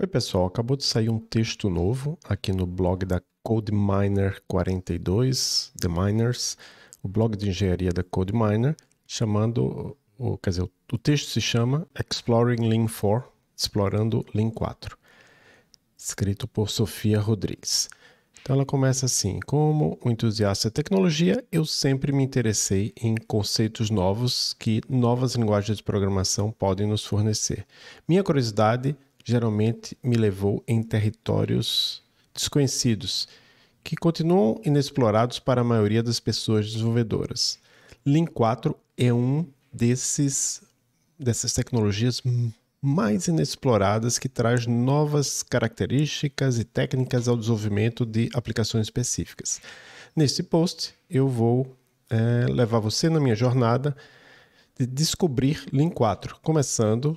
Oi, pessoal. Acabou de sair um texto novo aqui no blog da CodeMiner 42, The Miners, o blog de engenharia da CodeMiner, chamando, o, quer dizer, o texto se chama Exploring Lean 4, Explorando Lean 4, escrito por Sofia Rodrigues. Então ela começa assim: Como um entusiasta de tecnologia, eu sempre me interessei em conceitos novos que novas linguagens de programação podem nos fornecer. Minha curiosidade geralmente me levou em territórios desconhecidos, que continuam inexplorados para a maioria das pessoas desenvolvedoras. Lean 4 é um desses dessas tecnologias mais inexploradas que traz novas características e técnicas ao desenvolvimento de aplicações específicas. Neste post, eu vou é, levar você na minha jornada de descobrir Lean 4, começando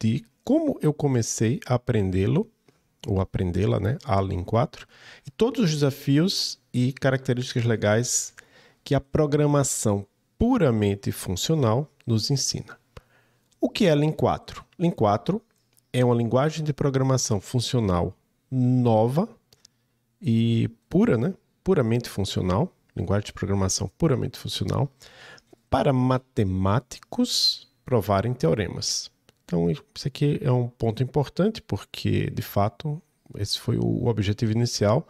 de como eu comecei a aprendê-lo, ou aprendê-la, né? Alien 4, e todos os desafios e características legais que a programação puramente funcional nos ensina. O que é Lin 4? Lin 4 é uma linguagem de programação funcional nova e pura, né? Puramente funcional, linguagem de programação puramente funcional, para matemáticos provarem teoremas. Então, isso aqui é um ponto importante, porque de fato esse foi o objetivo inicial,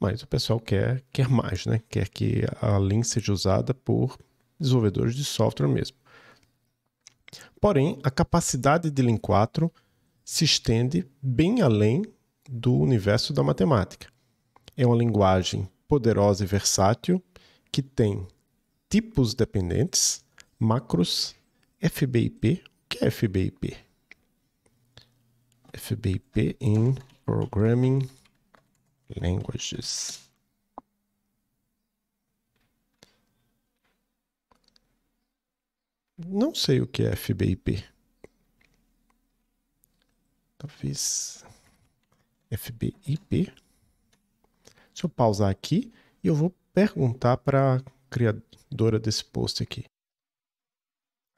mas o pessoal quer, quer mais, né? quer que a Lean seja usada por desenvolvedores de software mesmo. Porém, a capacidade de Lean 4 se estende bem além do universo da matemática. É uma linguagem poderosa e versátil que tem tipos dependentes, macros, FBIP, é FBIP? FBIP in Programming Languages. Não sei o que é FBIP. Talvez FBIP. Deixa eu pausar aqui e eu vou perguntar para a criadora desse post aqui.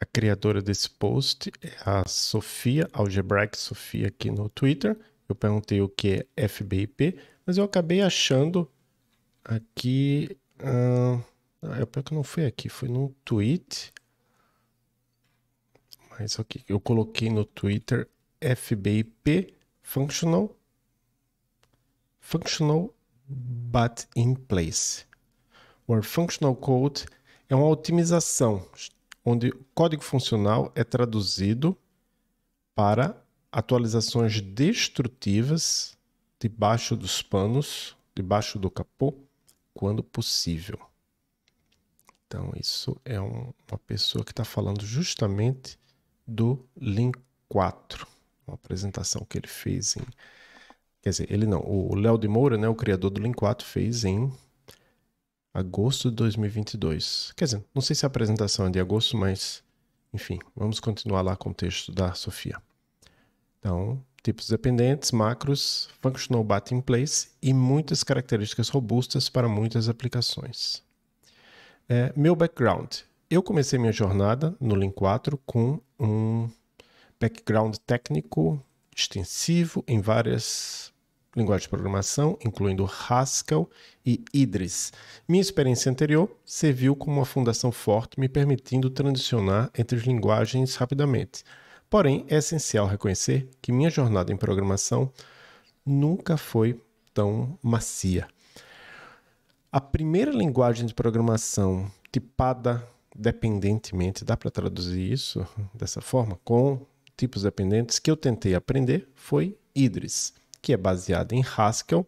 A criadora desse post é a Sofia, Algebraic Sofia, aqui no Twitter. Eu perguntei o que é FBIP, mas eu acabei achando aqui. Uh, é pior que não foi aqui, foi num tweet. Mas ok, eu coloquei no Twitter FBIP Functional Functional but in place. O functional code é uma otimização onde o código funcional é traduzido para atualizações destrutivas debaixo dos panos, debaixo do capô, quando possível. Então, isso é um, uma pessoa que está falando justamente do Link 4, uma apresentação que ele fez em. Quer dizer, ele não, o Léo de Moura, né, o criador do Link 4, fez em agosto de 2022. Quer dizer, não sei se é a apresentação é de agosto, mas enfim, vamos continuar lá com o texto da Sofia. Então, tipos dependentes, macros, functional button place e muitas características robustas para muitas aplicações. É, meu background. Eu comecei minha jornada no lin 4 com um background técnico extensivo em várias linguagem de programação, incluindo Haskell e Idris. Minha experiência anterior serviu como uma fundação forte, me permitindo transicionar entre as linguagens rapidamente. Porém, é essencial reconhecer que minha jornada em programação nunca foi tão macia. A primeira linguagem de programação tipada dependentemente, dá para traduzir isso dessa forma, com tipos dependentes que eu tentei aprender foi Idris que é baseada em Haskell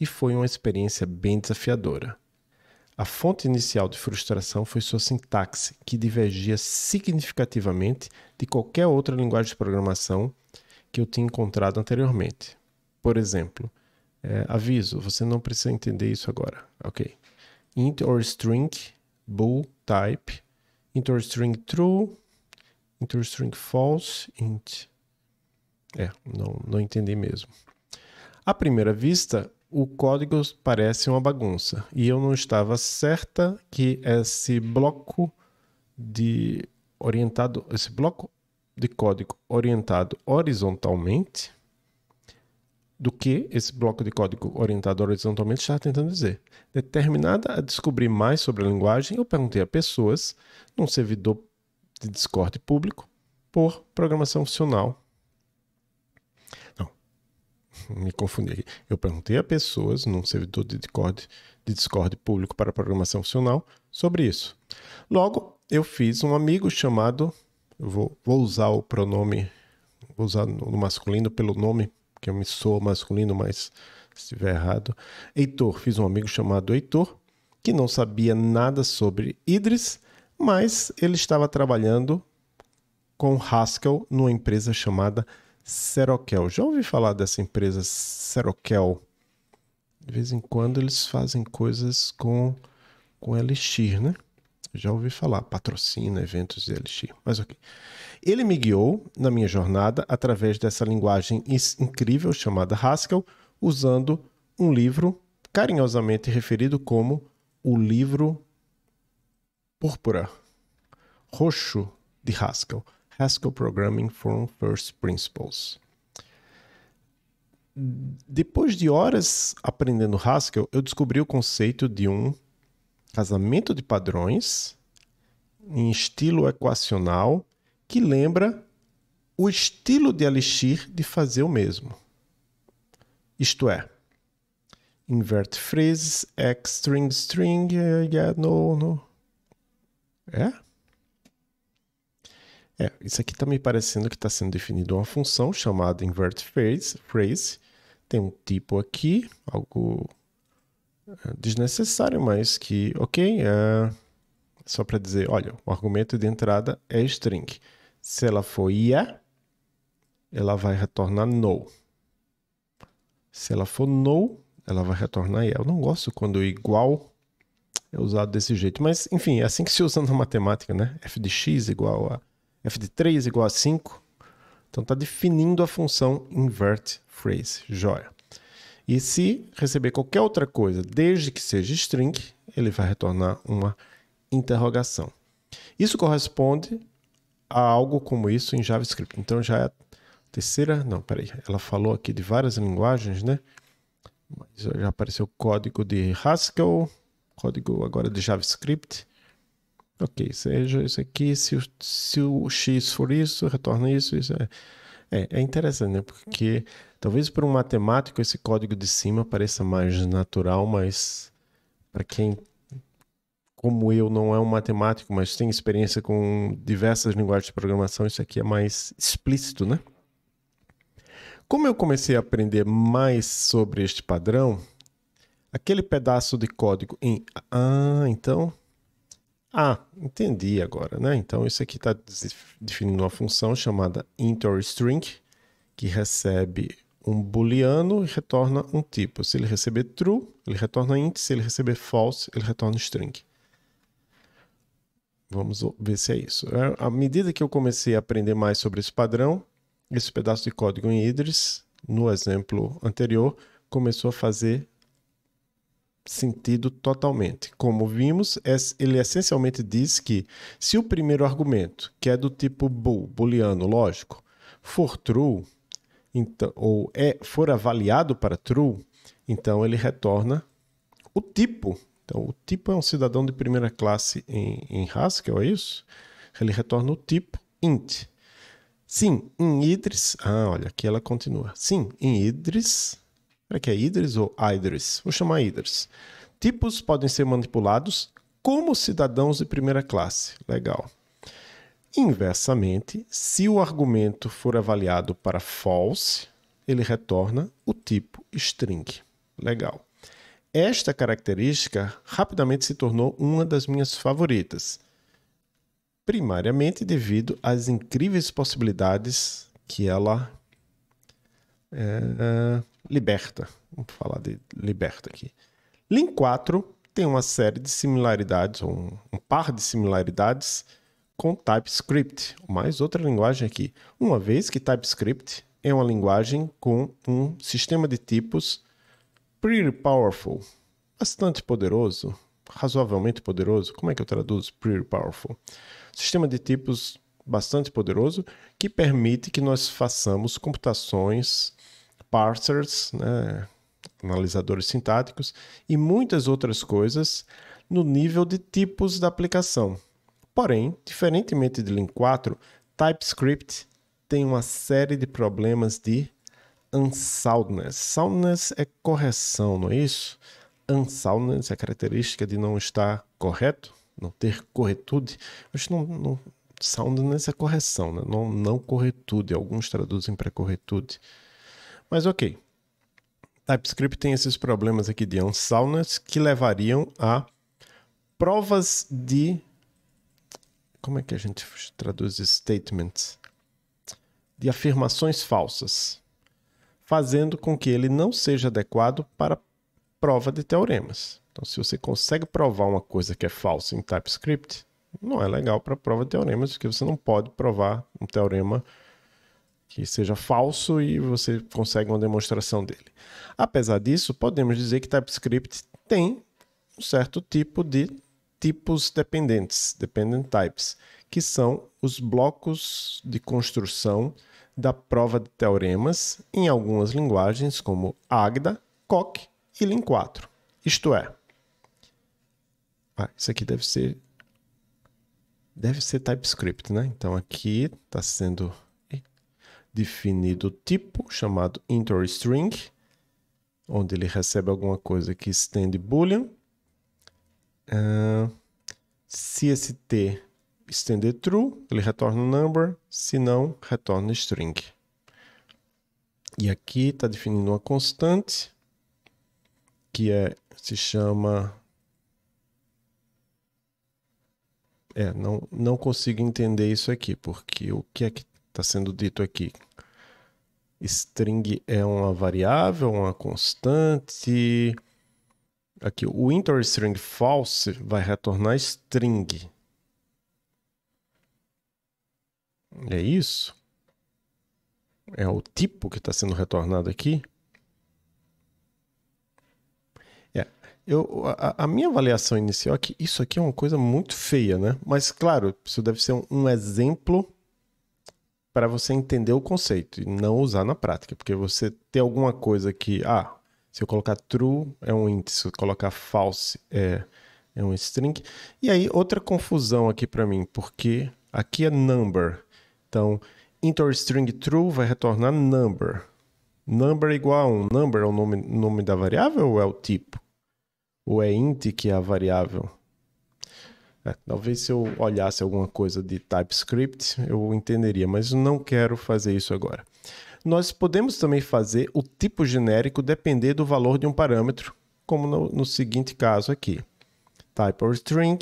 e foi uma experiência bem desafiadora. A fonte inicial de frustração foi sua sintaxe, que divergia significativamente de qualquer outra linguagem de programação que eu tinha encontrado anteriormente. Por exemplo, é, aviso, você não precisa entender isso agora. Ok. Int or string, bool, type, int or string true, int or string false, int. É, não, não entendi mesmo. À primeira vista, o código parece uma bagunça e eu não estava certa que esse bloco de orientado, esse bloco de código orientado horizontalmente do que esse bloco de código orientado horizontalmente está tentando dizer. Determinada a descobrir mais sobre a linguagem, eu perguntei a pessoas num servidor de Discord público por programação funcional me confundi aqui. Eu perguntei a pessoas num servidor de Discord, de Discord público para programação funcional sobre isso. Logo, eu fiz um amigo chamado. Vou, vou usar o pronome. Vou usar no masculino pelo nome, que eu me sou masculino, mas se estiver errado. Heitor, fiz um amigo chamado Heitor, que não sabia nada sobre Idris, mas ele estava trabalhando com Haskell numa empresa chamada Seroquel. Já ouvi falar dessa empresa Seroquel? De vez em quando eles fazem coisas com, com Elixir, né? Já ouvi falar, patrocina eventos de Elixir, mas ok. Ele me guiou na minha jornada através dessa linguagem incrível chamada Haskell, usando um livro carinhosamente referido como o livro púrpura, roxo de Haskell. Haskell Programming from First Principles. Depois de horas aprendendo Haskell, eu descobri o conceito de um casamento de padrões em estilo equacional que lembra o estilo de Alixir de fazer o mesmo. Isto é, invert phrases, x string string, yeah, no, no. É? É, isso aqui está me parecendo que está sendo definido uma função chamada invert phrase, phrase. Tem um tipo aqui, algo é, desnecessário, mas que, ok, é só para dizer, olha, o argumento de entrada é string. Se ela for yeah, é, ela vai retornar no. Se ela for no, ela vai retornar yeah. É. Eu não gosto quando igual é usado desse jeito, mas enfim, é assim que se usa na matemática, né? f de x igual a f de 3 igual a 5. Então está definindo a função invert phrase, joia. E se receber qualquer outra coisa, desde que seja string, ele vai retornar uma interrogação. Isso corresponde a algo como isso em JavaScript. Então já é a terceira, não, peraí, ela falou aqui de várias linguagens, né? Mas já apareceu código de Haskell, código agora de JavaScript. Ok, seja é, isso aqui, se o, se o x for isso, retorna isso. isso é. É, é interessante, né? Porque talvez para um matemático esse código de cima pareça mais natural, mas para quem como eu não é um matemático, mas tem experiência com diversas linguagens de programação, isso aqui é mais explícito, né? Como eu comecei a aprender mais sobre este padrão, aquele pedaço de código em ah, então ah, entendi agora, né? Então isso aqui está definindo uma função chamada int_or_string que recebe um booleano e retorna um tipo. Se ele receber true, ele retorna int, se ele receber false, ele retorna string. Vamos ver se é isso. É, à medida que eu comecei a aprender mais sobre esse padrão, esse pedaço de código em Idris, no exemplo anterior, começou a fazer sentido totalmente. Como vimos, é, ele essencialmente diz que se o primeiro argumento, que é do tipo bool, booleano, lógico, for true, então, ou é, for avaliado para true, então ele retorna o tipo. Então, o tipo é um cidadão de primeira classe em, em Haskell, é, é isso? Ele retorna o tipo int. Sim, em Idris. Ah, olha, aqui ela continua. Sim, em Idris Será que é Idris ou Idris? Vou chamar Idris. Tipos podem ser manipulados como cidadãos de primeira classe. Legal. Inversamente, se o argumento for avaliado para false, ele retorna o tipo string. Legal. Esta característica rapidamente se tornou uma das minhas favoritas, primariamente devido às incríveis possibilidades que ela é, liberta. Vamos falar de liberta aqui. lin 4 tem uma série de similaridades, ou um, um par de similaridades com TypeScript, mais outra linguagem aqui. Uma vez que TypeScript é uma linguagem com um sistema de tipos pretty powerful, bastante poderoso, razoavelmente poderoso. Como é que eu traduzo pretty powerful? Sistema de tipos bastante poderoso que permite que nós façamos computações parsers, né, analisadores sintáticos e muitas outras coisas no nível de tipos da aplicação. Porém, diferentemente de Link 4, TypeScript tem uma série de problemas de unsoundness. Soundness é correção, não é isso? Unsoundness é a característica de não estar correto, não ter corretude. Mas não, não, soundness é correção, né? não, não corretude. Alguns traduzem para corretude. Mas ok. TypeScript tem esses problemas aqui de unsaunas que levariam a provas de. Como é que a gente traduz statements? De afirmações falsas, fazendo com que ele não seja adequado para prova de teoremas. Então, se você consegue provar uma coisa que é falsa em TypeScript, não é legal para prova de teoremas, porque você não pode provar um teorema que seja falso e você consegue uma demonstração dele. Apesar disso, podemos dizer que TypeScript tem um certo tipo de tipos dependentes, dependent types, que são os blocos de construção da prova de teoremas em algumas linguagens como Agda, Coq e Lin4. Isto é, ah, isso aqui deve ser deve ser TypeScript, né? Então aqui está sendo definido tipo chamado inter string, onde ele recebe alguma coisa que estende boolean. Uh, se esse t estender true, ele retorna number, se não, retorna string. E aqui está definindo uma constante que é se chama é, não, não consigo entender isso aqui, porque o que é que está sendo dito aqui. String é uma variável, uma constante. Aqui, o inter string false vai retornar string. É isso? É o tipo que está sendo retornado aqui? É. Eu, a, a, minha avaliação inicial é que isso aqui é uma coisa muito feia, né? Mas, claro, isso deve ser um, um exemplo para você entender o conceito e não usar na prática, porque você tem alguma coisa que, ah, se eu colocar true é um índice, se eu colocar false é, é um string. E aí, outra confusão aqui para mim, porque aqui é number. Então, or string true vai retornar number. Number é igual a 1. Um. Number é o nome, nome da variável ou é o tipo? Ou é int que é a variável? É, talvez se eu olhasse alguma coisa de TypeScript, eu entenderia, mas não quero fazer isso agora. Nós podemos também fazer o tipo genérico depender do valor de um parâmetro, como no, no seguinte caso aqui. Type or string,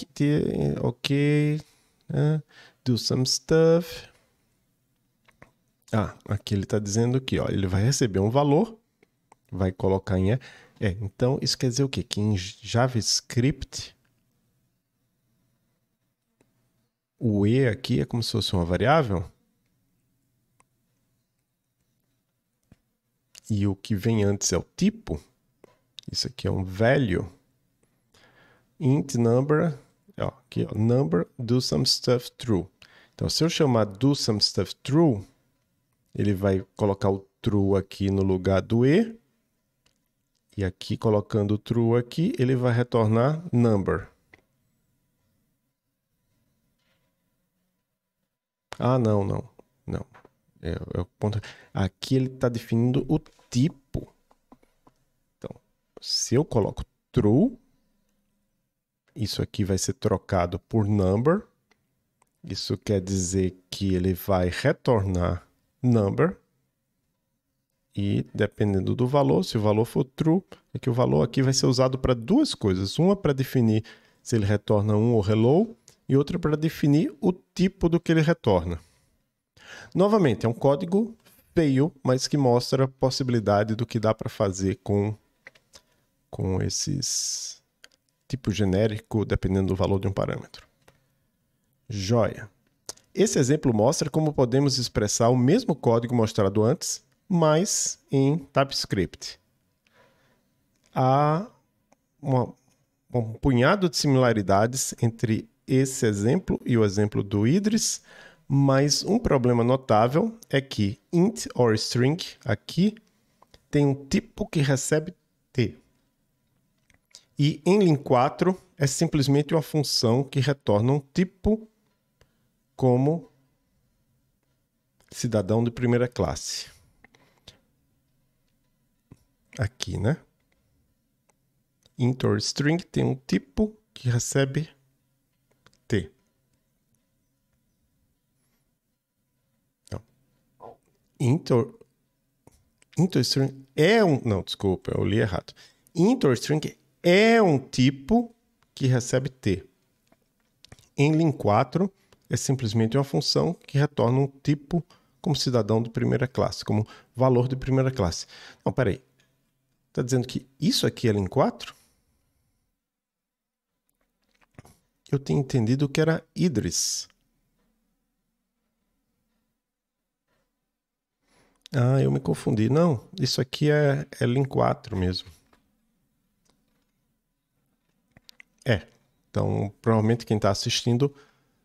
ok, uh, do some stuff. Ah, aqui ele está dizendo que ó, ele vai receber um valor, vai colocar em... É, então isso quer dizer o quê? Que em JavaScript o E aqui é como se fosse uma variável. E o que vem antes é o tipo. Isso aqui é um value. Int number, ó, aqui, ó, number do some stuff true. Então, se eu chamar do some stuff true, ele vai colocar o true aqui no lugar do E. E aqui, colocando o true aqui, ele vai retornar number. Ah, não, não, não. É, é o ponto... Aqui ele está definindo o tipo. Então, se eu coloco true, isso aqui vai ser trocado por number. Isso quer dizer que ele vai retornar number. E dependendo do valor, se o valor for true, é que o valor aqui vai ser usado para duas coisas. Uma para definir se ele retorna um ou hello, e outra para definir o tipo do que ele retorna. Novamente, é um código feio, mas que mostra a possibilidade do que dá para fazer com, com esses tipo genérico, dependendo do valor de um parâmetro. Joia! Esse exemplo mostra como podemos expressar o mesmo código mostrado antes, mas em TypeScript. Há uma, um punhado de similaridades entre esse exemplo e o exemplo do Idris, mas um problema notável é que int or string aqui tem um tipo que recebe t. E em lin 4 é simplesmente uma função que retorna um tipo como cidadão de primeira classe. Aqui, né? Int or string tem um tipo que recebe T. Não. Inter, interstring é um. Não, desculpa, eu li errado. Interstring é um tipo que recebe T. Em lin 4 é simplesmente uma função que retorna um tipo como cidadão de primeira classe, como valor de primeira classe. Não, peraí. Está dizendo que isso aqui é lin 4? eu tinha entendido que era Idris. Ah, eu me confundi. Não, isso aqui é, é Lin 4 mesmo. É, então provavelmente quem está assistindo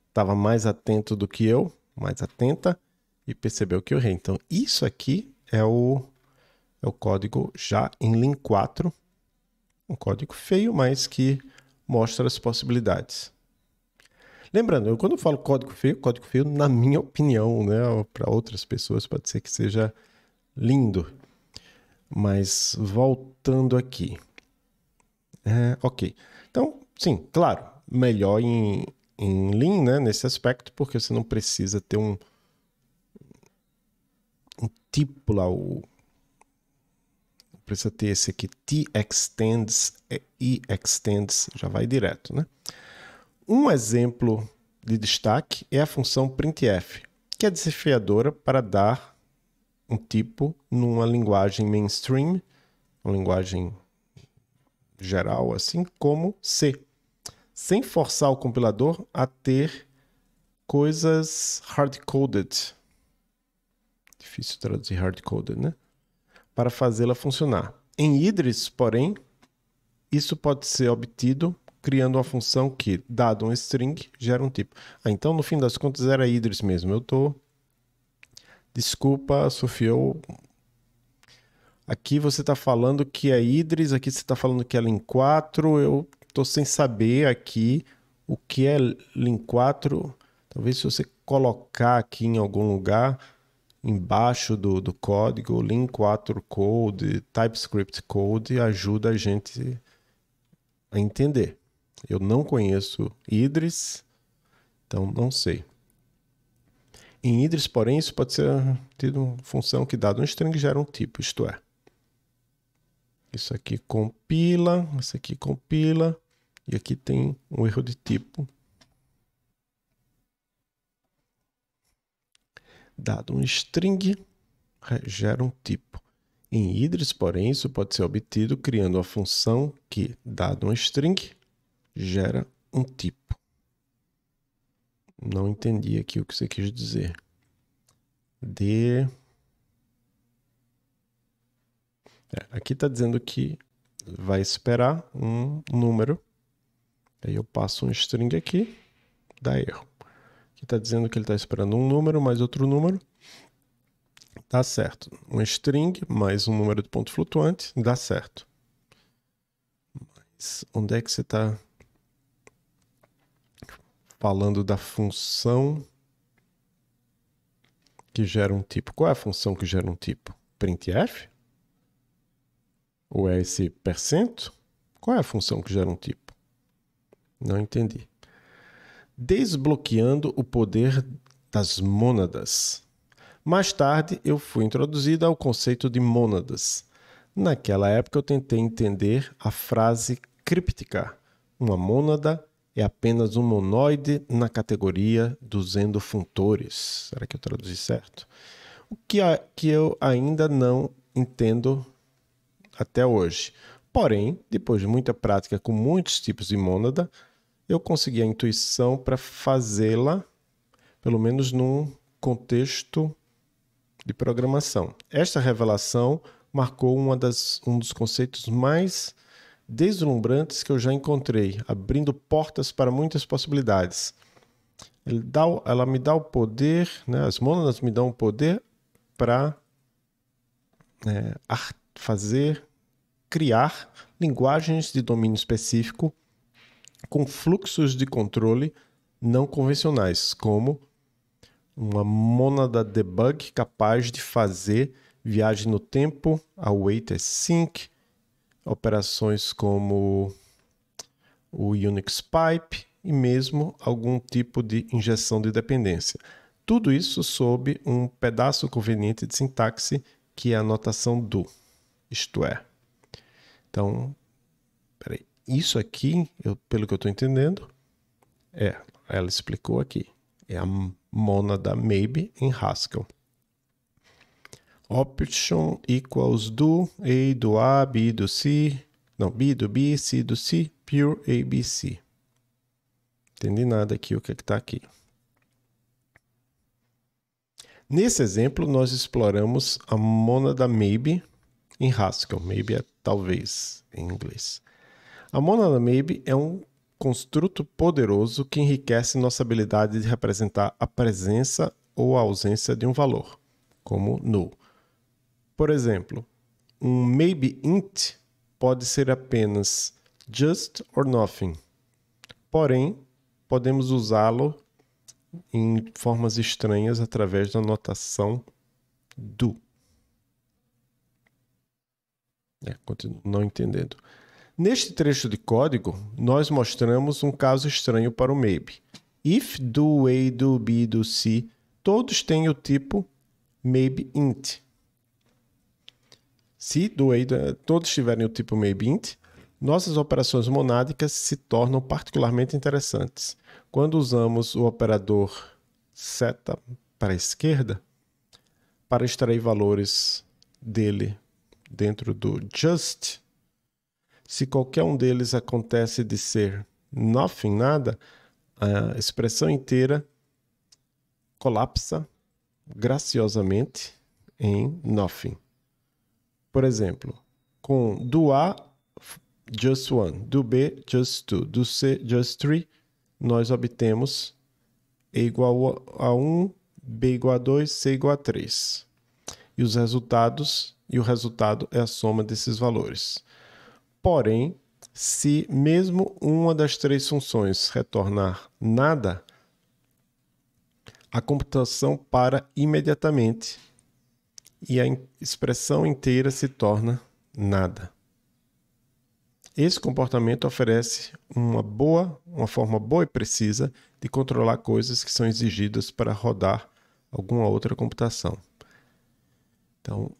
estava mais atento do que eu, mais atenta, e percebeu que eu errei. Então isso aqui é o, é o código já em Lin 4, um código feio, mas que mostra as possibilidades. Lembrando, eu, quando eu falo código feio, código feio, na minha opinião, né? Para outras pessoas pode ser que seja lindo. Mas voltando aqui. É, ok. Então, sim, claro, melhor em, em Lean, né? Nesse aspecto, porque você não precisa ter um, um tipo lá, o precisa ter esse aqui, T extends e é, extends, já vai direto, né? Um exemplo de destaque é a função printf, que é desafiadora para dar um tipo numa linguagem mainstream, uma linguagem geral, assim como C, sem forçar o compilador a ter coisas hard-coded. Difícil traduzir hard-coded, né? Para fazê-la funcionar. Em Idris, porém, isso pode ser obtido criando uma função que, dado um string, gera um tipo. Ah, então no fim das contas era Idris mesmo. Eu tô. Desculpa, Sofia, eu... Aqui você está falando que é Idris, aqui você está falando que é Lin 4. Eu tô sem saber aqui o que é Lin 4. Talvez se você colocar aqui em algum lugar, embaixo do, do código, Lin 4 Code, TypeScript Code, ajuda a gente a entender. Eu não conheço Idris, então não sei. Em Idris, porém, isso pode ser tido uma função que dado um string gera um tipo, isto é. Isso aqui compila, isso aqui compila, e aqui tem um erro de tipo. Dado um string, gera um tipo. Em Idris, porém, isso pode ser obtido criando uma função que, dado um string, gera um tipo. Não entendi aqui o que você quis dizer. De. É, aqui está dizendo que vai esperar um número. Aí eu passo um string aqui, dá erro. Aqui está dizendo que ele está esperando um número mais outro número. Dá certo. Um string mais um número de ponto flutuante, dá certo. Mas onde é que você está falando da função que gera um tipo. Qual é a função que gera um tipo? Printf? Ou é esse percento? Qual é a função que gera um tipo? Não entendi. Desbloqueando o poder das mônadas. Mais tarde, eu fui introduzido ao conceito de mônadas. Naquela época, eu tentei entender a frase críptica. Uma mônada é apenas um monoide na categoria dos endofuntores. Será que eu traduzi certo? O que, a, que eu ainda não entendo até hoje. Porém, depois de muita prática com muitos tipos de mônada, eu consegui a intuição para fazê-la, pelo menos num contexto de programação. Esta revelação marcou das, um dos conceitos mais deslumbrantes que eu já encontrei, abrindo portas para muitas possibilidades. Ela, me dá o poder, né? as monas me dão o poder para é, fazer, criar linguagens de domínio específico com fluxos de controle não convencionais, como uma mônada debug capaz de fazer viagem no tempo, a weight é sync, operações como o Unix Pipe e mesmo algum tipo de injeção de dependência. Tudo isso sob um pedaço conveniente de sintaxe que é a notação do, isto é. Então, peraí, isso aqui, eu, pelo que eu estou entendendo, é, ela explicou aqui, é a mona da maybe em Haskell option equals do A do A, B do C, não, B do B, C do C, pure ABC. Entendi nada aqui o que é está aqui. Nesse exemplo, nós exploramos a mônada maybe em Haskell. Maybe é talvez em inglês. A mônada maybe é um construto poderoso que enriquece nossa habilidade de representar a presença ou a ausência de um valor, como null. Por exemplo, um maybe int pode ser apenas just or nothing. Porém, podemos usá-lo em formas estranhas através da notação do. É, continuo não entendendo. Neste trecho de código, nós mostramos um caso estranho para o maybe. If, do, a, do, b, do, c, todos têm o tipo maybe int. Se doeida, né, todos tiverem o tipo MEI20, nossas operações monádicas se tornam particularmente interessantes. Quando usamos o operador seta para a esquerda, para extrair valores dele dentro do just, se qualquer um deles acontece de ser nothing, nada, a expressão inteira colapsa graciosamente em nothing. Por exemplo, com do A, just one, do B, just two, do C, just three, nós obtemos E igual a 1, B igual a 2, C igual a 3. E os resultados, e o resultado é a soma desses valores. Porém, se mesmo uma das três funções retornar nada, a computação para imediatamente e a expressão inteira se torna nada. Esse comportamento oferece uma boa, uma forma boa e precisa de controlar coisas que são exigidas para rodar alguma outra computação. Então,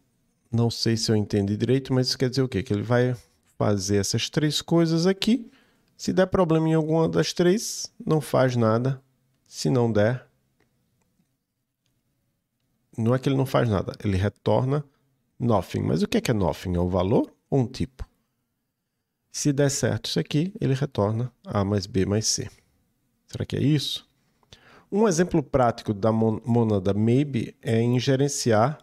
não sei se eu entendi direito, mas isso quer dizer o quê? Que ele vai fazer essas três coisas aqui. Se der problema em alguma das três, não faz nada. Se não der, não é que ele não faz nada, ele retorna nothing. Mas o que é que é nothing? É um valor ou um tipo? Se der certo isso aqui, ele retorna A mais B mais C. Será que é isso? Um exemplo prático da monada maybe é em gerenciar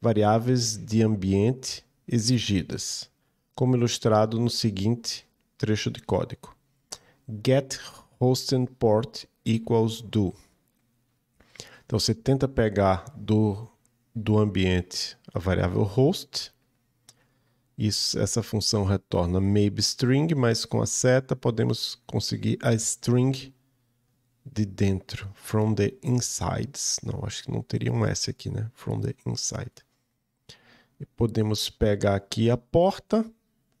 variáveis de ambiente exigidas, como ilustrado no seguinte trecho de código: get hosting port equals do. Então você tenta pegar do, do ambiente a variável host. Isso, essa função retorna maybe string, mas com a seta podemos conseguir a string de dentro, from the insides. Não, acho que não teria um S aqui, né? From the inside. E podemos pegar aqui a porta.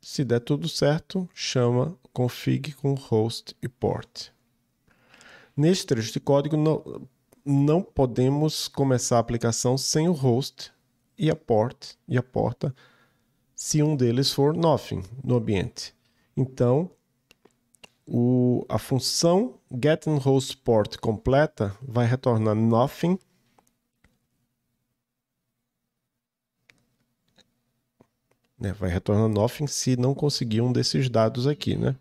Se der tudo certo, chama config com host e port. Neste trecho de código, não, não podemos começar a aplicação sem o host e a port e a porta se um deles for nothing no ambiente. Então, o, a função getNHostPort completa vai retornar nothing né, vai retornar nothing se não conseguir um desses dados aqui, né?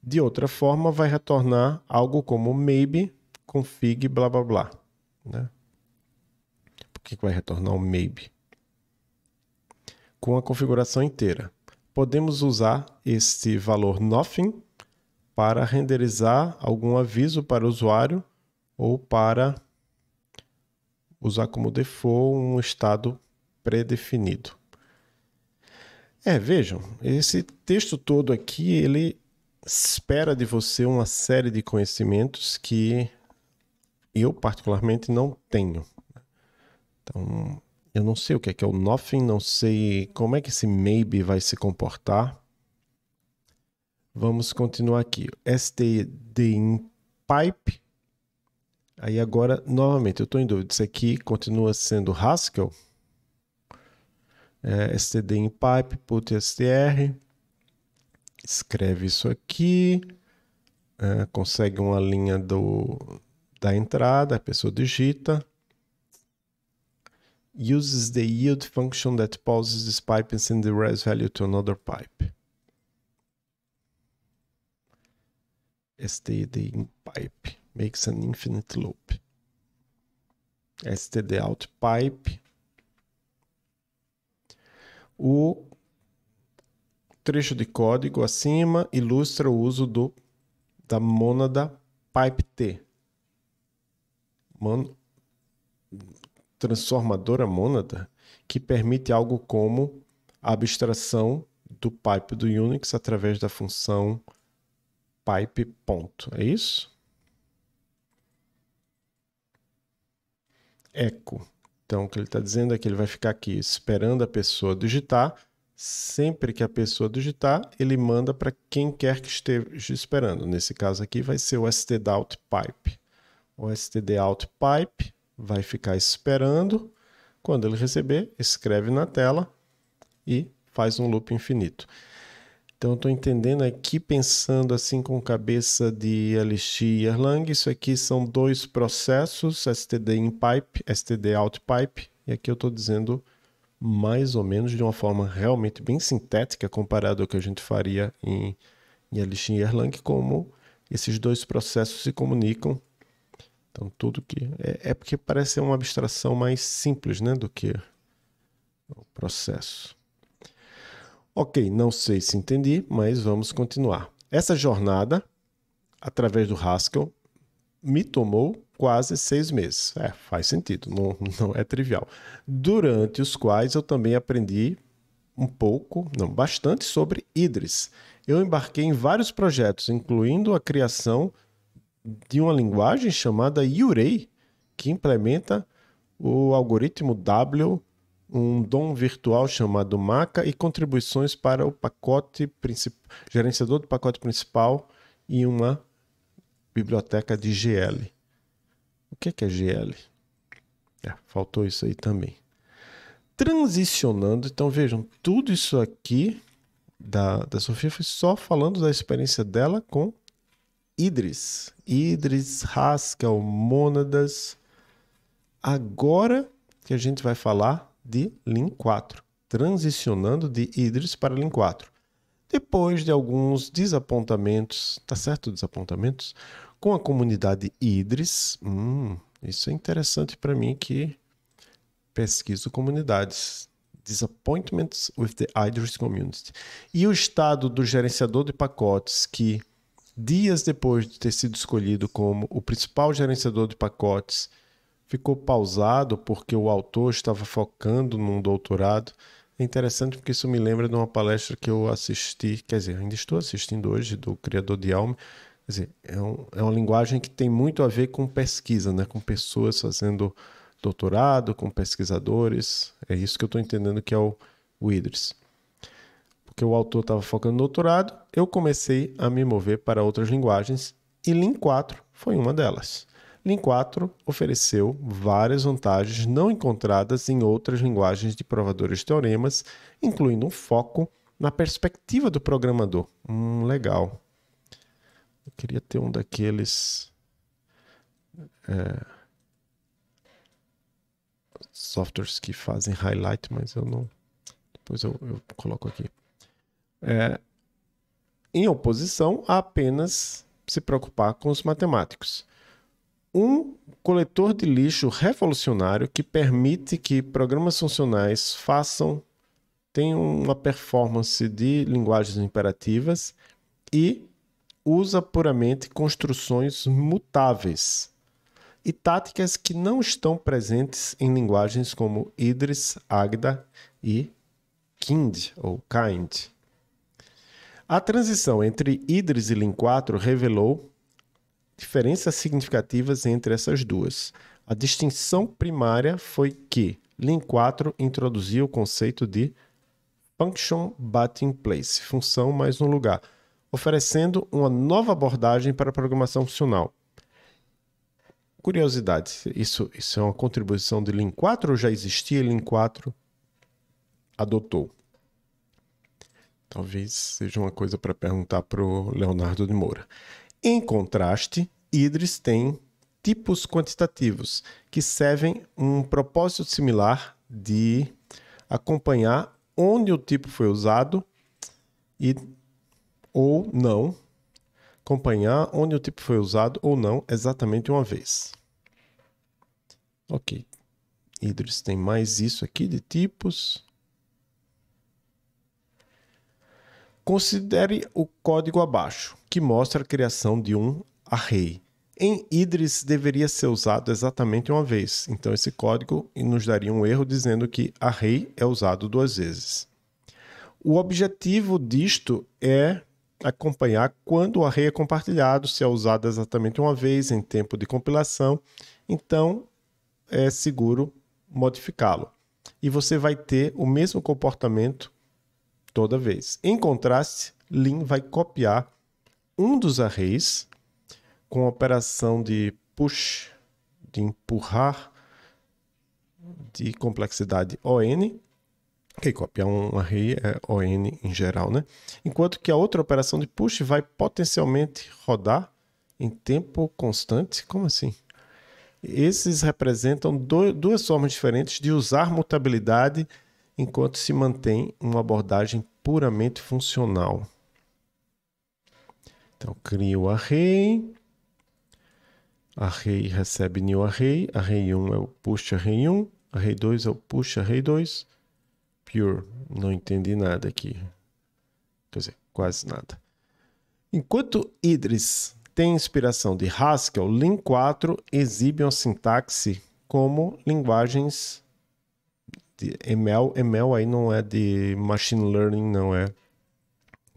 De outra forma, vai retornar algo como maybe config blá blá blá, né? Por que vai retornar um maybe? Com a configuração inteira. Podemos usar esse valor nothing para renderizar algum aviso para o usuário ou para usar como default um estado pré-definido. É, vejam, esse texto todo aqui, ele espera de você uma série de conhecimentos que eu, particularmente, não tenho. Então, eu não sei o que é que é o nothing, não sei como é que esse maybe vai se comportar. Vamos continuar aqui. STD in pipe. Aí agora, novamente, eu estou em dúvida. Isso aqui continua sendo Haskell. É, STD in pipe, put str. Escreve isso aqui. É, consegue uma linha do, da entrada, a pessoa digita. Uses the yield function that pauses this pipe and sends the res value to another pipe. std in pipe makes an infinite loop. std out pipe. O trecho de código acima ilustra o uso do, da mônada pipe t, mon... transformadora mônada que permite algo como a abstração do pipe do Unix através da função pipe ponto. É isso? Echo. Então, o que ele está dizendo é que ele vai ficar aqui esperando a pessoa digitar. Sempre que a pessoa digitar, ele manda para quem quer que esteja esperando. Nesse caso aqui, vai ser o stdoutpipe o std out pipe vai ficar esperando. Quando ele receber, escreve na tela e faz um loop infinito. Então, estou entendendo aqui, pensando assim com cabeça de LX e Erlang, isso aqui são dois processos, std in pipe, std out pipe, e aqui eu estou dizendo mais ou menos de uma forma realmente bem sintética comparado ao que a gente faria em, em Elixir e Erlang, como esses dois processos se comunicam então, tudo que. É, é porque parece ser uma abstração mais simples né, do que o processo. Ok, não sei se entendi, mas vamos continuar. Essa jornada, através do Haskell, me tomou quase seis meses. É, faz sentido, não, não é trivial. Durante os quais eu também aprendi um pouco, não, bastante sobre Idris. Eu embarquei em vários projetos, incluindo a criação de uma linguagem chamada Yurei, que implementa o algoritmo W, um DOM virtual chamado Maca e contribuições para o pacote principal, gerenciador do pacote principal e uma biblioteca de GL. O que é, que é GL? É, faltou isso aí também. Transicionando, então vejam, tudo isso aqui da, da Sofia foi só falando da experiência dela com Idris. Idris, Haskell, é Mônadas. Agora que a gente vai falar de lin 4, transicionando de Idris para lin 4. Depois de alguns desapontamentos, tá certo desapontamentos, com a comunidade Idris, hum, isso é interessante para mim que pesquiso comunidades. Disappointments with the Idris Community. E o estado do gerenciador de pacotes que dias depois de ter sido escolhido como o principal gerenciador de pacotes, ficou pausado porque o autor estava focando num doutorado. É interessante porque isso me lembra de uma palestra que eu assisti, quer dizer, ainda estou assistindo hoje, do criador de Alma. Quer dizer, é, um, é uma linguagem que tem muito a ver com pesquisa, né? com pessoas fazendo doutorado, com pesquisadores. É isso que eu estou entendendo que é o, o Idris porque o autor estava focando no doutorado, eu comecei a me mover para outras linguagens e Lean 4 foi uma delas. Lean 4 ofereceu várias vantagens não encontradas em outras linguagens de provadores de teoremas, incluindo um foco na perspectiva do programador. Hum, legal. Eu queria ter um daqueles. É, softwares que fazem highlight, mas eu não. Depois eu, eu coloco aqui é, em oposição a apenas se preocupar com os matemáticos. Um coletor de lixo revolucionário que permite que programas funcionais façam, tenham uma performance de linguagens imperativas e usa puramente construções mutáveis e táticas que não estão presentes em linguagens como Idris, Agda e Kind ou Kind. A transição entre Idris e lin 4 revelou diferenças significativas entre essas duas. A distinção primária foi que lin 4 introduziu o conceito de function but in place, função mais um lugar, oferecendo uma nova abordagem para a programação funcional. Curiosidade, isso, isso é uma contribuição de lin 4 ou já existia lin 4 adotou? Talvez seja uma coisa para perguntar para o Leonardo de Moura. Em contraste, Idris tem tipos quantitativos que servem um propósito similar de acompanhar onde o tipo foi usado e ou não acompanhar onde o tipo foi usado ou não exatamente uma vez. Ok. Idris tem mais isso aqui de tipos. Considere o código abaixo, que mostra a criação de um array. Em Idris deveria ser usado exatamente uma vez, então esse código nos daria um erro dizendo que array é usado duas vezes. O objetivo disto é acompanhar quando o array é compartilhado, se é usado exatamente uma vez em tempo de compilação, então é seguro modificá-lo. E você vai ter o mesmo comportamento toda vez. Em contraste, Lin vai copiar um dos arrays com a operação de push, de empurrar, de complexidade ON, que copiar um array é ON em geral, né? Enquanto que a outra operação de push vai potencialmente rodar em tempo constante. Como assim? Esses representam do, duas formas diferentes de usar mutabilidade enquanto se mantém uma abordagem puramente funcional. Então, cria o array, array recebe new array, array 1 é o push array 1, array 2 é o push array 2, pure, não entendi nada aqui, quer dizer, quase nada. Enquanto Idris tem inspiração de Haskell, Lin 4 exibe uma sintaxe como linguagens de ML. ML aí não é de machine learning, não é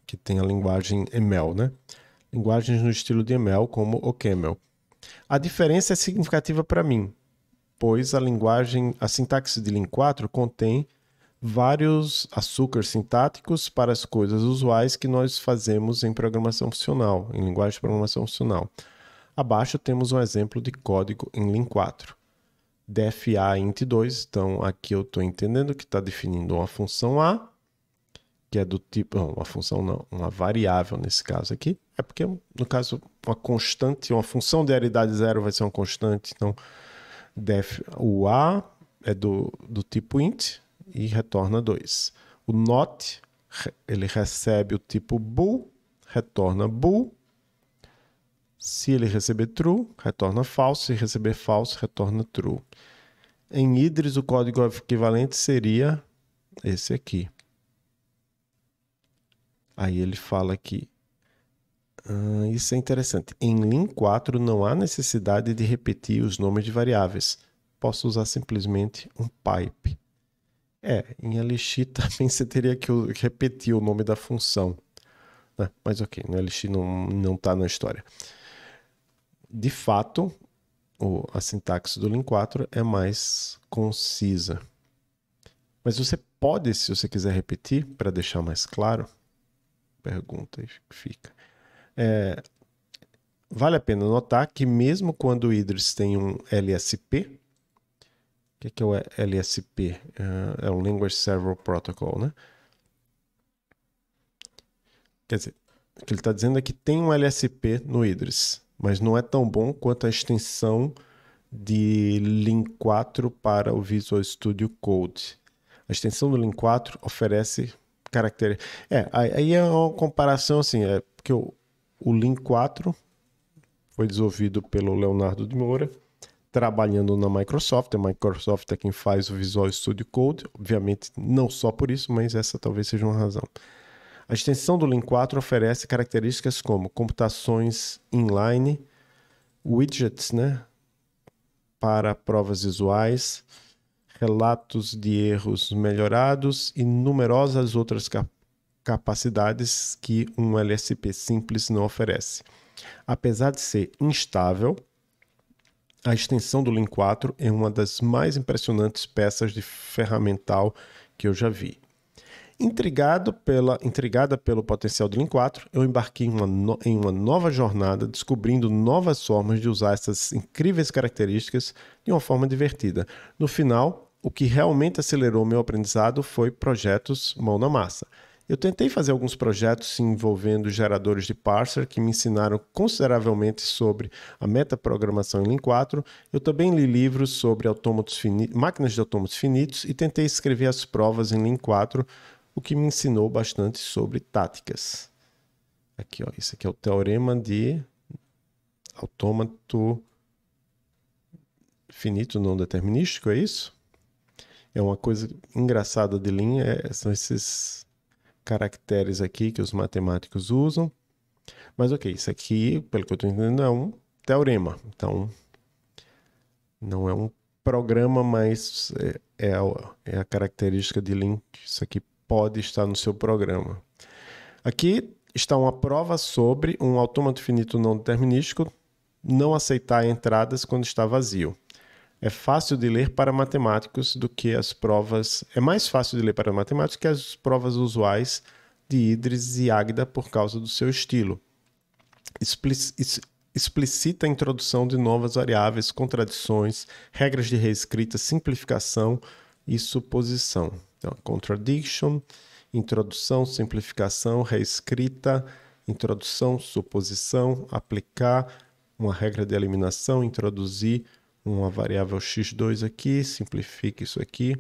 que tem a linguagem ML, né? Linguagens no estilo de ML, como o Camel. A diferença é significativa para mim, pois a linguagem, a sintaxe de Lin 4 contém vários açúcares sintáticos para as coisas usuais que nós fazemos em programação funcional, em linguagem de programação funcional. Abaixo temos um exemplo de código em Lin 4. DFA int 2. Então, aqui eu estou entendendo que está definindo uma função A, que é do tipo. Não, uma função não, uma variável nesse caso aqui. É porque, no caso, uma constante, uma função de aridade zero vai ser uma constante. Então, def, o A é do, do tipo int e retorna 2. O not, ele recebe o tipo bool, retorna bool se ele receber true, retorna falso. Se receber falso, retorna true. Em Idris, o código equivalente seria esse aqui. Aí ele fala aqui. Ah, isso é interessante. Em lin 4 não há necessidade de repetir os nomes de variáveis. Posso usar simplesmente um pipe. É, em LX também você teria que repetir o nome da função. Né? Mas ok, no LX não está na história de fato, o, a sintaxe do lin 4 é mais concisa. Mas você pode, se você quiser repetir, para deixar mais claro, Pergunta que fica. É, vale a pena notar que mesmo quando o Idris tem um LSP, o que, é que é o LSP? É, é o Language Server Protocol, né? Quer dizer, o que ele está dizendo é que tem um LSP no Idris mas não é tão bom quanto a extensão de Lin 4 para o Visual Studio Code. A extensão do Lin 4 oferece caracteres. É, aí é uma comparação assim, é porque o, o Lin 4 foi desenvolvido pelo Leonardo de Moura, trabalhando na Microsoft. A Microsoft é quem faz o Visual Studio Code, obviamente não só por isso, mas essa talvez seja uma razão. A extensão do Link4 oferece características como computações inline, widgets, né? Para provas visuais, relatos de erros melhorados e numerosas outras cap capacidades que um LSP simples não oferece. Apesar de ser instável, a extensão do Link 4 é uma das mais impressionantes peças de ferramental que eu já vi. Intrigado pela, intrigada pelo potencial do Lean 4, eu embarquei em uma, no, em uma nova jornada descobrindo novas formas de usar essas incríveis características de uma forma divertida. No final, o que realmente acelerou meu aprendizado foi projetos mão na massa. Eu tentei fazer alguns projetos envolvendo geradores de parser que me ensinaram consideravelmente sobre a metaprogramação em Lean 4. Eu também li livros sobre máquinas de autômatos finitos e tentei escrever as provas em Lean 4 o que me ensinou bastante sobre táticas. Aqui, ó, esse aqui é o teorema de autômato finito não determinístico, é isso? É uma coisa engraçada de linha, é, são esses caracteres aqui que os matemáticos usam. Mas ok, isso aqui, pelo que eu estou entendendo, é um teorema. Então, não é um programa, mas é, é, a, é a característica de que Isso aqui pode estar no seu programa. Aqui está uma prova sobre um autômato finito não determinístico não aceitar entradas quando está vazio. É fácil de ler para matemáticos do que as provas. É mais fácil de ler para matemáticos que as provas usuais de Idris e Águeda por causa do seu estilo. Explicita a introdução de novas variáveis, contradições, regras de reescrita, simplificação e suposição. Então, contradiction, introdução, simplificação, reescrita, introdução, suposição, aplicar uma regra de eliminação, introduzir uma variável x2 aqui, simplifica isso aqui.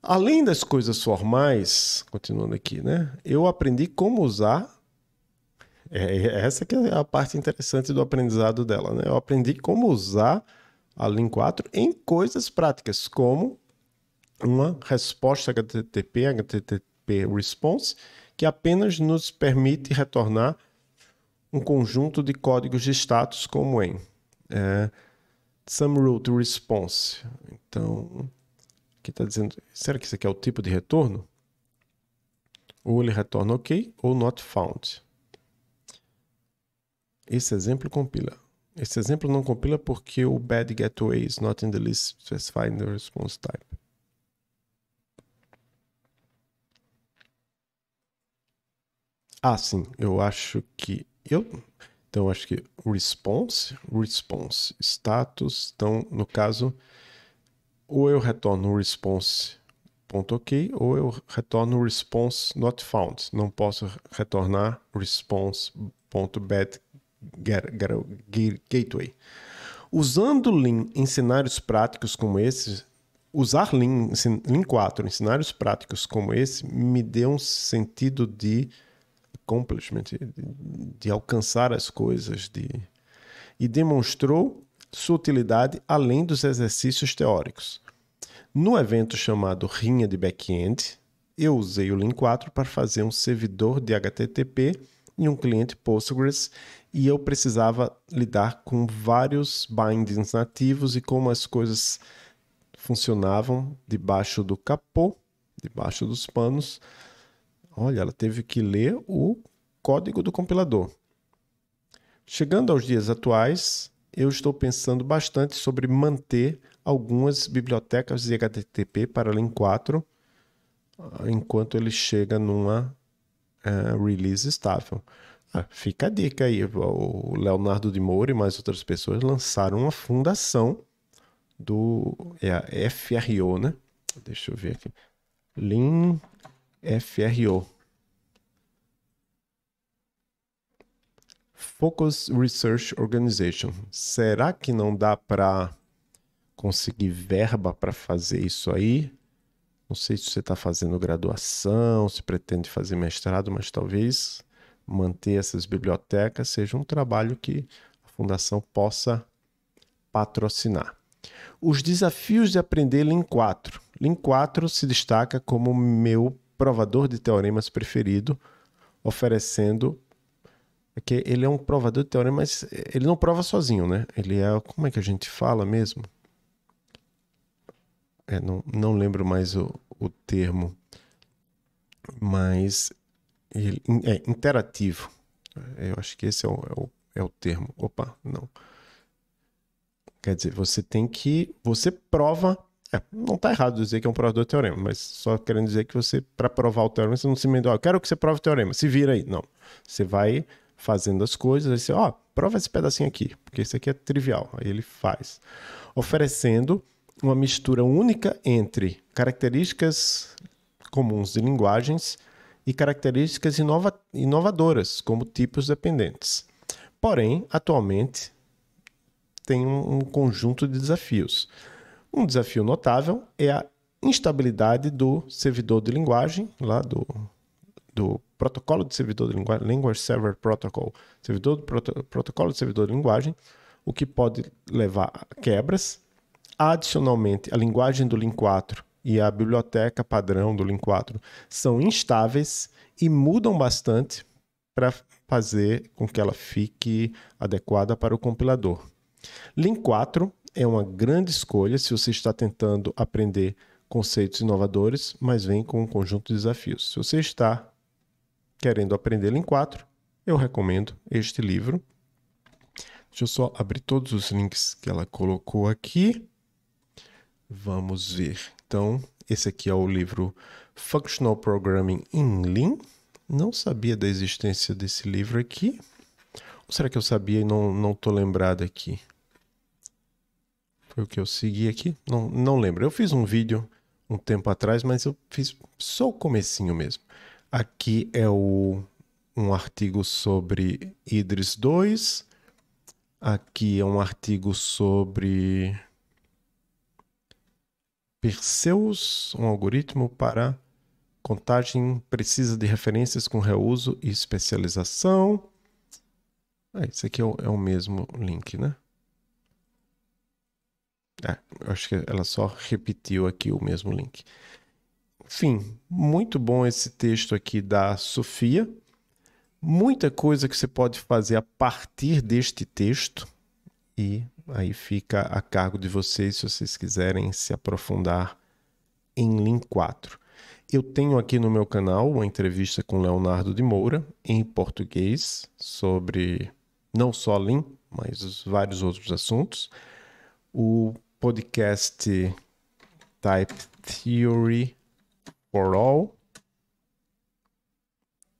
Além das coisas formais, continuando aqui, né? Eu aprendi como usar. É, é, é, essa que é a parte interessante do aprendizado dela, né? Eu aprendi como usar a Lean 4 em coisas práticas, como uma resposta HTTP, HTTP response, que apenas nos permite retornar um conjunto de códigos de status como em é, some route response. Então, aqui está dizendo, será que isso aqui é o tipo de retorno? Ou ele retorna OK ou not found. Esse exemplo compila. Esse exemplo não compila porque o bad gateway is not in the list specified in the response type. Ah, sim, eu acho que. Eu, então, acho que response, response, status. Então, no caso, ou eu retorno response.ok, .ok, ou eu retorno response not found. Não posso retornar response.badgateway. gateway. Usando Lean em cenários práticos como esse, usar Lean, Lean 4 em cenários práticos como esse me deu um sentido de accomplishment, de alcançar as coisas, de e demonstrou sua utilidade além dos exercícios teóricos. No evento chamado Rinha de Backend, eu usei o lin 4 para fazer um servidor de HTTP e um cliente Postgres e eu precisava lidar com vários bindings nativos e como as coisas funcionavam debaixo do capô, debaixo dos panos, Olha, ela teve que ler o código do compilador. Chegando aos dias atuais, eu estou pensando bastante sobre manter algumas bibliotecas de HTTP para lin 4 ah, enquanto ele chega numa uh, release estável. Ah, fica a dica aí. O Leonardo de Moura e mais outras pessoas lançaram uma fundação do é a FRO, né? Deixa eu ver aqui. Lean FRO. Focus Research Organization. Será que não dá para conseguir verba para fazer isso aí? Não sei se você está fazendo graduação, se pretende fazer mestrado, mas talvez manter essas bibliotecas seja um trabalho que a fundação possa patrocinar. Os desafios de aprender Lean 4. Lean 4 se destaca como meu provador de teoremas preferido, oferecendo é que ele é um provador de teorema, mas ele não prova sozinho, né? Ele é como é que a gente fala mesmo? É, não, não lembro mais o, o termo, mas ele é interativo. É, eu acho que esse é o, é o, é o termo. Opa, não. Quer dizer, você tem que. Você prova é, não está errado dizer que é um provador de teorema, mas só querendo dizer que você, para provar o teorema, você não se emendou, ah, eu quero que você prove o teorema, se vira aí. Não. Você vai fazendo as coisas, aí você, ó, oh, prova esse pedacinho aqui, porque isso aqui é trivial. Aí ele faz. Oferecendo uma mistura única entre características comuns de linguagens e características inova inovadoras, como tipos dependentes. Porém, atualmente, tem um conjunto de desafios. Um desafio notável é a instabilidade do servidor de linguagem, lá do, do protocolo de servidor de linguagem, Language Server Protocol, servidor do proto, protocolo de servidor de linguagem, o que pode levar a quebras. Adicionalmente, a linguagem do Lin4 e a biblioteca padrão do Lin4 são instáveis e mudam bastante para fazer com que ela fique adequada para o compilador. Lin4 é uma grande escolha se você está tentando aprender conceitos inovadores, mas vem com um conjunto de desafios. Se você está querendo aprendê-lo em quatro, eu recomendo este livro. Deixa eu só abrir todos os links que ela colocou aqui. Vamos ver. Então, esse aqui é o livro Functional Programming in Lean. Não sabia da existência desse livro aqui. Ou será que eu sabia e não estou lembrado aqui? Foi o que eu segui aqui. Não, não lembro. Eu fiz um vídeo um tempo atrás, mas eu fiz só o comecinho mesmo. Aqui é o, um artigo sobre Idris 2. Aqui é um artigo sobre Perseus, um algoritmo para contagem precisa de referências com reuso e especialização. Ah, esse aqui é o, é o mesmo link, né? Ah, acho que ela só repetiu aqui o mesmo link. Enfim, muito bom esse texto aqui da Sofia. Muita coisa que você pode fazer a partir deste texto. E aí fica a cargo de vocês se vocês quiserem se aprofundar em Link 4. Eu tenho aqui no meu canal uma entrevista com Leonardo de Moura, em português, sobre não só Lean, mas vários outros assuntos. O podcast type Theory for All.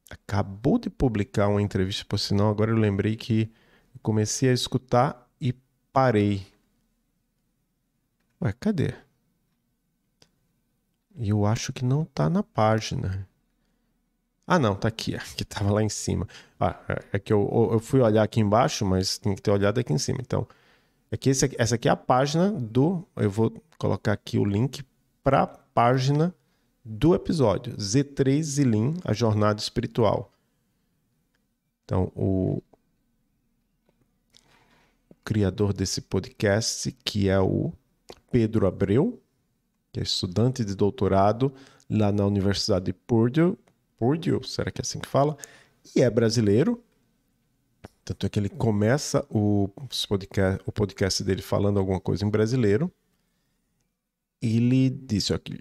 Acabou de publicar uma entrevista, por sinal, agora eu lembrei que comecei a escutar e parei. Ué, cadê? E eu acho que não tá na página. Ah, não, tá aqui, que tava lá em cima. Ah, é, é que eu, eu fui olhar aqui embaixo, mas tem que ter olhado aqui em cima. Então, é esse, essa aqui é a página do. Eu vou colocar aqui o link para a página do episódio. Z3 Zilin, a jornada espiritual. Então, o, o criador desse podcast, que é o Pedro Abreu, que é estudante de doutorado lá na Universidade de Purdue. Purdue, será que é assim que fala? E é brasileiro, tanto é que ele começa o podcast, o podcast dele falando alguma coisa em brasileiro. Ele disse aqui: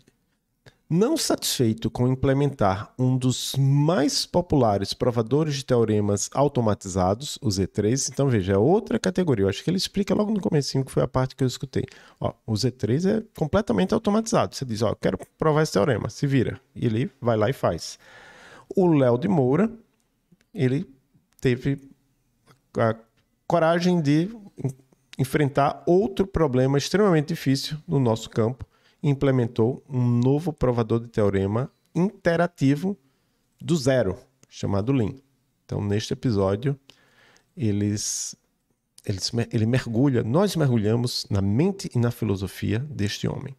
Não satisfeito com implementar um dos mais populares provadores de teoremas automatizados, o Z3. Então, veja, é outra categoria. Eu acho que ele explica logo no começo que foi a parte que eu escutei. Ó, o Z3 é completamente automatizado. Você diz, ó, quero provar esse teorema, se vira. E ele vai lá e faz. O Léo de Moura, ele teve a coragem de enfrentar outro problema extremamente difícil no nosso campo e implementou um novo provador de teorema interativo do zero, chamado Lean. Então, neste episódio, eles, eles, ele mergulha, nós mergulhamos na mente e na filosofia deste homem.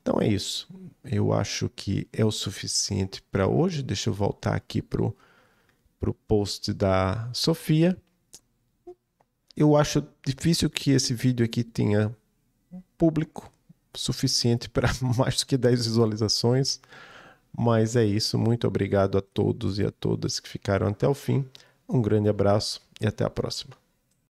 Então é isso. Eu acho que é o suficiente para hoje. Deixa eu voltar aqui para o post da Sofia eu acho difícil que esse vídeo aqui tenha público suficiente para mais do que 10 visualizações. Mas é isso. Muito obrigado a todos e a todas que ficaram até o fim. Um grande abraço e até a próxima.